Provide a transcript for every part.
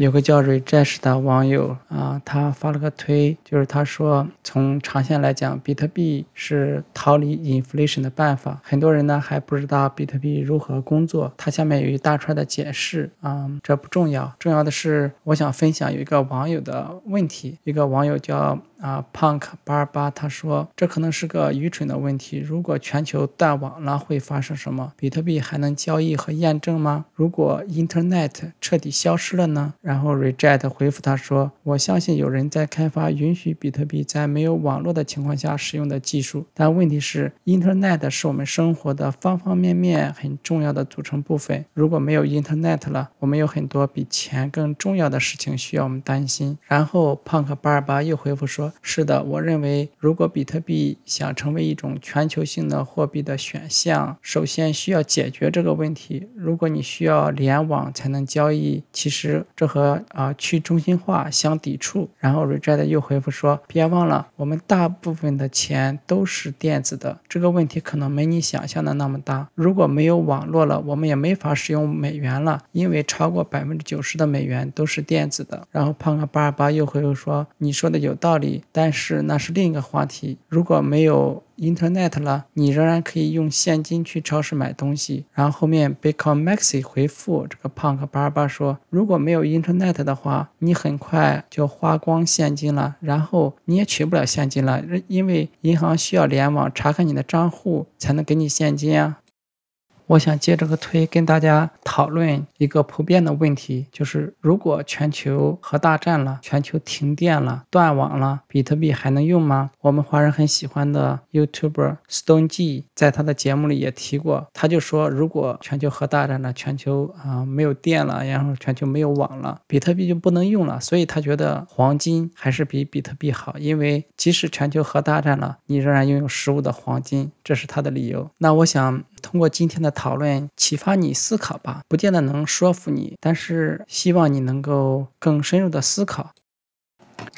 有个叫 rejesh 的网友啊，他发了个推，就是他说从长线来讲，比特币是逃离 inflation 的办法。很多人呢还不知道比特币如何工作，它下面有一大串的解释啊，这不重要，重要的是我想分享有一个网友的问题，一个网友叫。啊，Punk 八二八他说，这可能是个愚蠢的问题。如果全球断网了，会发生什么？比特币还能交易和验证吗？如果 Internet 彻底消失了呢？然后 Reject 回复他说，我相信有人在开发允许比特币在没有网络的情况下使用的技术。但问题是，Internet 是我们生活的方方面面很重要的组成部分。如果没有 Internet 了，我们有很多比钱更重要的事情需要我们担心。然后 Punk 八二八又回复说。是的，我认为如果比特币想成为一种全球性的货币的选项，首先需要解决这个问题。如果你需要联网才能交易，其实这和啊去中心化相抵触。然后 r e j e d 又回复说，别忘了，我们大部分的钱都是电子的，这个问题可能没你想象的那么大。如果没有网络了，我们也没法使用美元了，因为超过百分之九十的美元都是电子的。然后胖哥八二八又回复说，你说的有道理。但是那是另一个话题。如果没有 Internet 了，你仍然可以用现金去超市买东西。然后后面 b a k e m a x 回复这个胖 k 巴巴说：如果没有 Internet 的话，你很快就花光现金了，然后你也取不了现金了，因为银行需要联网查看你的账户才能给你现金啊。我想借这个推跟大家讨论一个普遍的问题，就是如果全球核大战了，全球停电了、断网了，比特币还能用吗？我们华人很喜欢的 YouTuber Stone G 在他的节目里也提过，他就说，如果全球核大战了，全球啊没有电了，然后全球没有网了，比特币就不能用了。所以他觉得黄金还是比比特币好，因为即使全球核大战了，你仍然拥有实物的黄金，这是他的理由。那我想。通过今天的讨论，启发你思考吧，不见得能说服你，但是希望你能够更深入的思考。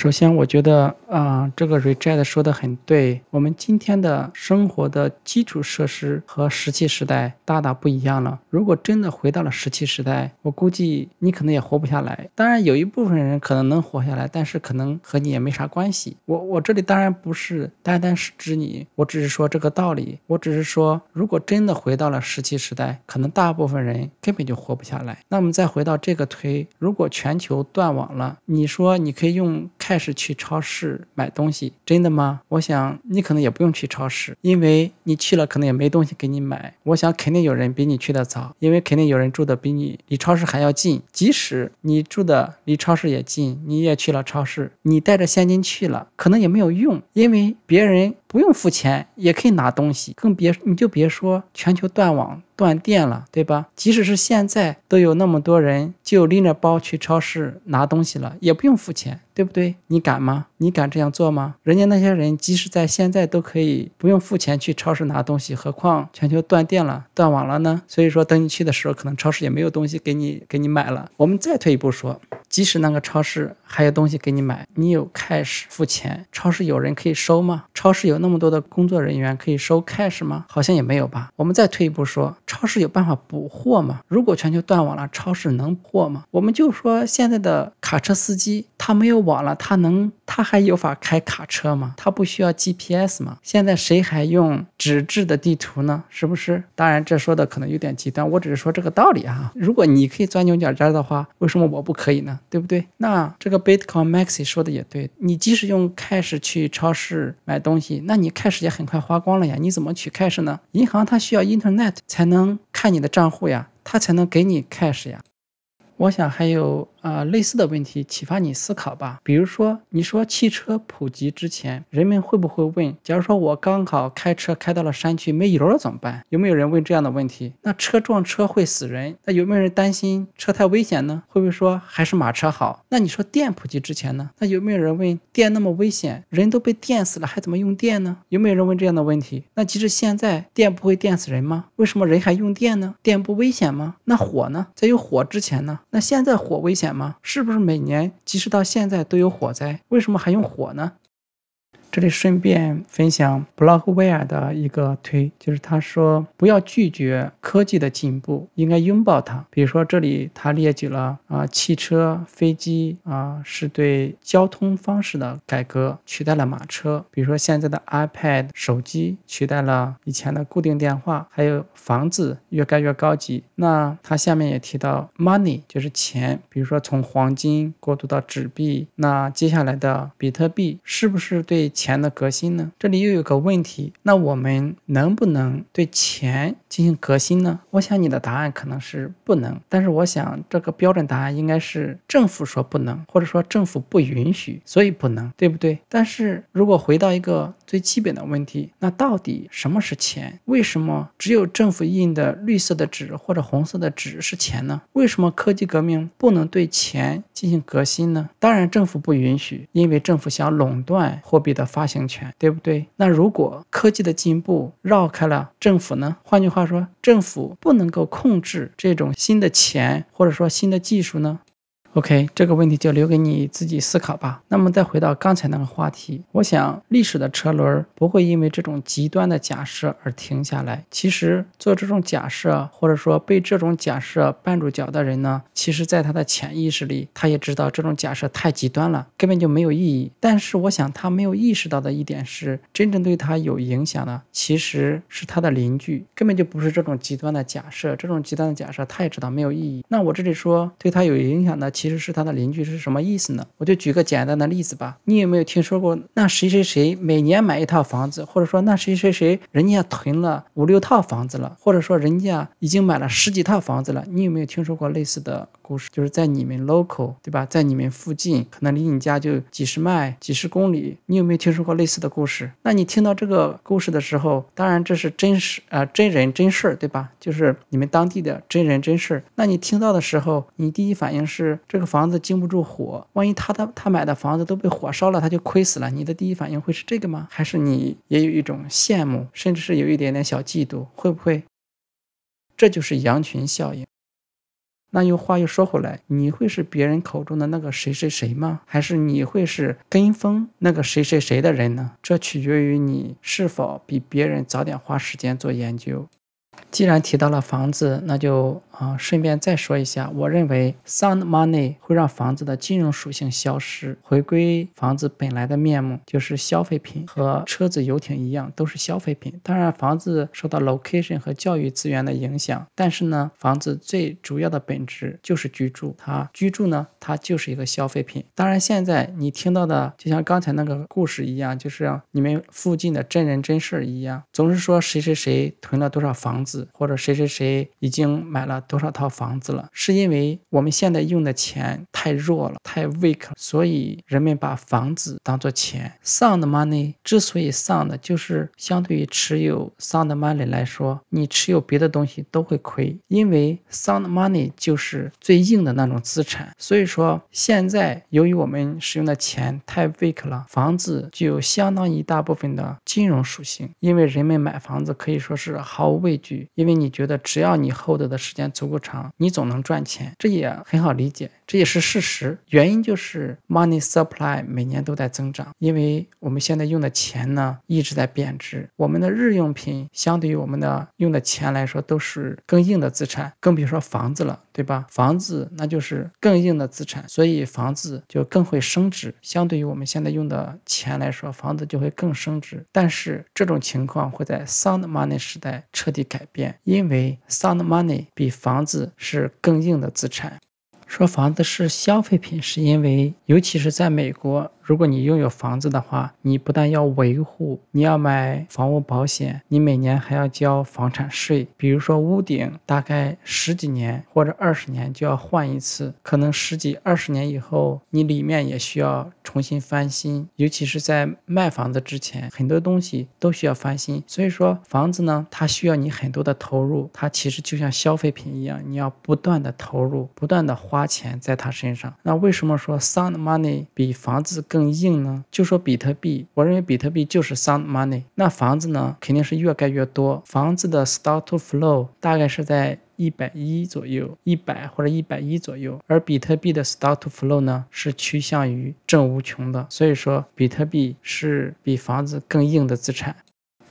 首先，我觉得，啊，这个 r e j e c t 说的很对。我们今天的生活的基础设施和石器时代大大不一样了。如果真的回到了石器时代，我估计你可能也活不下来。当然，有一部分人可能能活下来，但是可能和你也没啥关系。我我这里当然不是单单是指你，我只是说这个道理。我只是说，如果真的回到了石器时代，可能大部分人根本就活不下来。那我们再回到这个推，如果全球断网了，你说你可以用。开始去超市买东西，真的吗？我想你可能也不用去超市，因为你去了可能也没东西给你买。我想肯定有人比你去的早，因为肯定有人住的比你离超市还要近。即使你住的离超市也近，你也去了超市，你带着现金去了，可能也没有用，因为别人。不用付钱也可以拿东西，更别你就别说全球断网断电了，对吧？即使是现在都有那么多人就拎着包去超市拿东西了，也不用付钱，对不对？你敢吗？你敢这样做吗？人家那些人即使在现在都可以不用付钱去超市拿东西，何况全球断电了、断网了呢？所以说，等你去的时候，可能超市也没有东西给你给你买了。我们再退一步说。即使那个超市还有东西给你买，你有 cash 付钱，超市有人可以收吗？超市有那么多的工作人员可以收 cash 吗？好像也没有吧。我们再退一步说，超市有办法补货吗？如果全球断网了，超市能破货吗？我们就说现在的卡车司机。他没有网了，他能他还有法开卡车吗？他不需要 GPS 吗？现在谁还用纸质的地图呢？是不是？当然，这说的可能有点极端，我只是说这个道理啊。如果你可以钻牛角尖的话，为什么我不可以呢？对不对？那这个 Bitcoin Maxi 说的也对，你即使用 Cash 去超市买东西，那你 Cash 也很快花光了呀。你怎么取 Cash 呢？银行它需要 Internet 才能看你的账户呀，它才能给你 Cash 呀。我想还有。啊，类似的问题启发你思考吧。比如说，你说汽车普及之前，人们会不会问？假如说我刚好开车开到了山区，没油了怎么办？有没有人问这样的问题？那车撞车会死人，那有没有人担心车太危险呢？会不会说还是马车好？那你说电普及之前呢？那有没有人问电那么危险，人都被电死了还怎么用电呢？有没有人问这样的问题？那即使现在电不会电死人吗？为什么人还用电呢？电不危险吗？那火呢？在有火之前呢？那现在火危险？吗？是不是每年，即使到现在都有火灾，为什么还用火呢？这里顺便分享 Blockware 的一个推，就是他说不要拒绝科技的进步，应该拥抱它。比如说这里他列举了啊汽车、飞机啊是对交通方式的改革，取代了马车。比如说现在的 iPad、手机取代了以前的固定电话，还有房子越盖越高级。那他下面也提到 Money 就是钱，比如说从黄金过渡到纸币，那接下来的比特币是不是对？钱的革新呢？这里又有个问题，那我们能不能对钱？进行革新呢？我想你的答案可能是不能，但是我想这个标准答案应该是政府说不能，或者说政府不允许，所以不能，对不对？但是如果回到一个最基本的问题，那到底什么是钱？为什么只有政府印的绿色的纸或者红色的纸是钱呢？为什么科技革命不能对钱进行革新呢？当然，政府不允许，因为政府想垄断货币的发行权，对不对？那如果科技的进步绕开了政府呢？换句话，话说，政府不能够控制这种新的钱，或者说新的技术呢？OK，这个问题就留给你自己思考吧。那么再回到刚才那个话题，我想历史的车轮不会因为这种极端的假设而停下来。其实做这种假设，或者说被这种假设绊住脚的人呢，其实在他的潜意识里，他也知道这种假设太极端了，根本就没有意义。但是我想他没有意识到的一点是，真正对他有影响的其实是他的邻居，根本就不是这种极端的假设。这种极端的假设他也知道没有意义。那我这里说对他有影响的。其实是他的邻居是什么意思呢？我就举个简单的例子吧。你有没有听说过那谁谁谁每年买一套房子，或者说那谁谁谁人家囤了五六套房子了，或者说人家已经买了十几套房子了？你有没有听说过类似的？故事就是在你们 local 对吧，在你们附近，可能离你家就几十迈、几十公里。你有没有听说过类似的故事？那你听到这个故事的时候，当然这是真实呃真人真事儿对吧？就是你们当地的真人真事儿。那你听到的时候，你第一反应是这个房子经不住火，万一他他他买的房子都被火烧了，他就亏死了。你的第一反应会是这个吗？还是你也有一种羡慕，甚至是有一点点小嫉妒？会不会？这就是羊群效应。那又话又说回来，你会是别人口中的那个谁谁谁吗？还是你会是跟风那个谁谁谁的人呢？这取决于你是否比别人早点花时间做研究。既然提到了房子，那就。啊，顺便再说一下，我认为 sound money 会让房子的金融属性消失，回归房子本来的面目，就是消费品，和车子、游艇一样，都是消费品。当然，房子受到 location 和教育资源的影响，但是呢，房子最主要的本质就是居住。它居住呢，它就是一个消费品。当然，现在你听到的，就像刚才那个故事一样，就是你们附近的真人真事儿一样，总是说谁谁谁囤了多少房子，或者谁谁谁已经买了。多少套房子了？是因为我们现在用的钱太弱了，太 weak，所以人们把房子当做钱。Sound money 之所以 sound，就是相对于持有 sound money 来说，你持有别的东西都会亏，因为 sound money 就是最硬的那种资产。所以说，现在由于我们使用的钱太 weak 了，房子具有相当一大部分的金融属性，因为人们买房子可以说是毫无畏惧，因为你觉得只要你 hold 的时间。足够长，你总能赚钱，这也很好理解，这也是事实。原因就是 money supply 每年都在增长，因为我们现在用的钱呢一直在贬值，我们的日用品相对于我们的用的钱来说都是更硬的资产，更别说房子了。对吧？房子那就是更硬的资产，所以房子就更会升值。相对于我们现在用的钱来说，房子就会更升值。但是这种情况会在 sound money 时代彻底改变，因为 sound money 比房子是更硬的资产。说房子是消费品，是因为尤其是在美国。如果你拥有房子的话，你不但要维护，你要买房屋保险，你每年还要交房产税。比如说屋顶，大概十几年或者二十年就要换一次，可能十几、二十年以后，你里面也需要。重新翻新，尤其是在卖房子之前，很多东西都需要翻新。所以说，房子呢，它需要你很多的投入，它其实就像消费品一样，你要不断的投入，不断的花钱在它身上。那为什么说 sound money 比房子更硬呢？就说比特币，我认为比特币就是 sound money。那房子呢，肯定是越盖越多。房子的 s t a r t to flow 大概是在。一百一左右，一百或者一百一左右，而比特币的 start to flow 呢是趋向于正无穷的，所以说比特币是比房子更硬的资产。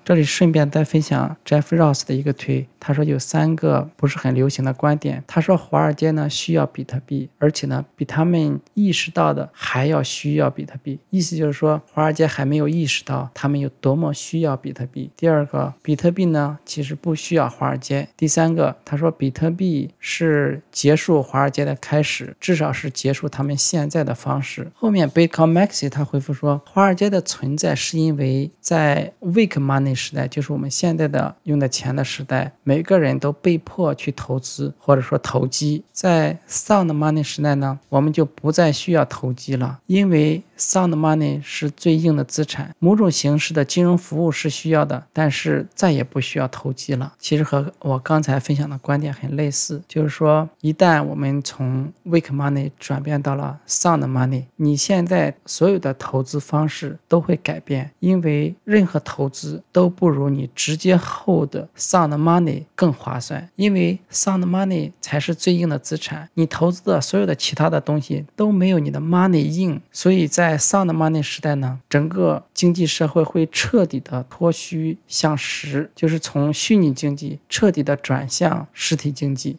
这里顺便再分享 Jeff Ross 的一个推，他说有三个不是很流行的观点。他说华尔街呢需要比特币，而且呢比他们意识到的还要需要比特币，意思就是说华尔街还没有意识到他们有多么需要比特币。第二个，比特币呢其实不需要华尔街。第三个，他说比特币是结束华尔街的开始，至少是结束他们现在的方式。后面 b a k e Maxi 他回复说，华尔街的存在是因为在 w e a k Money。时代就是我们现在的用的钱的时代，每个人都被迫去投资或者说投机。在 sound money 时代呢，我们就不再需要投机了，因为。Sound money 是最硬的资产，某种形式的金融服务是需要的，但是再也不需要投机了。其实和我刚才分享的观点很类似，就是说，一旦我们从 Weak money 转变到了 Sound money，你现在所有的投资方式都会改变，因为任何投资都不如你直接 Hold Sound money 更划算，因为 Sound money 才是最硬的资产，你投资的所有的其他的东西都没有你的 Money 硬，所以在在 Sound Money 时代呢，整个经济社会会彻底的脱虚向实，就是从虚拟经济彻底的转向实体经济。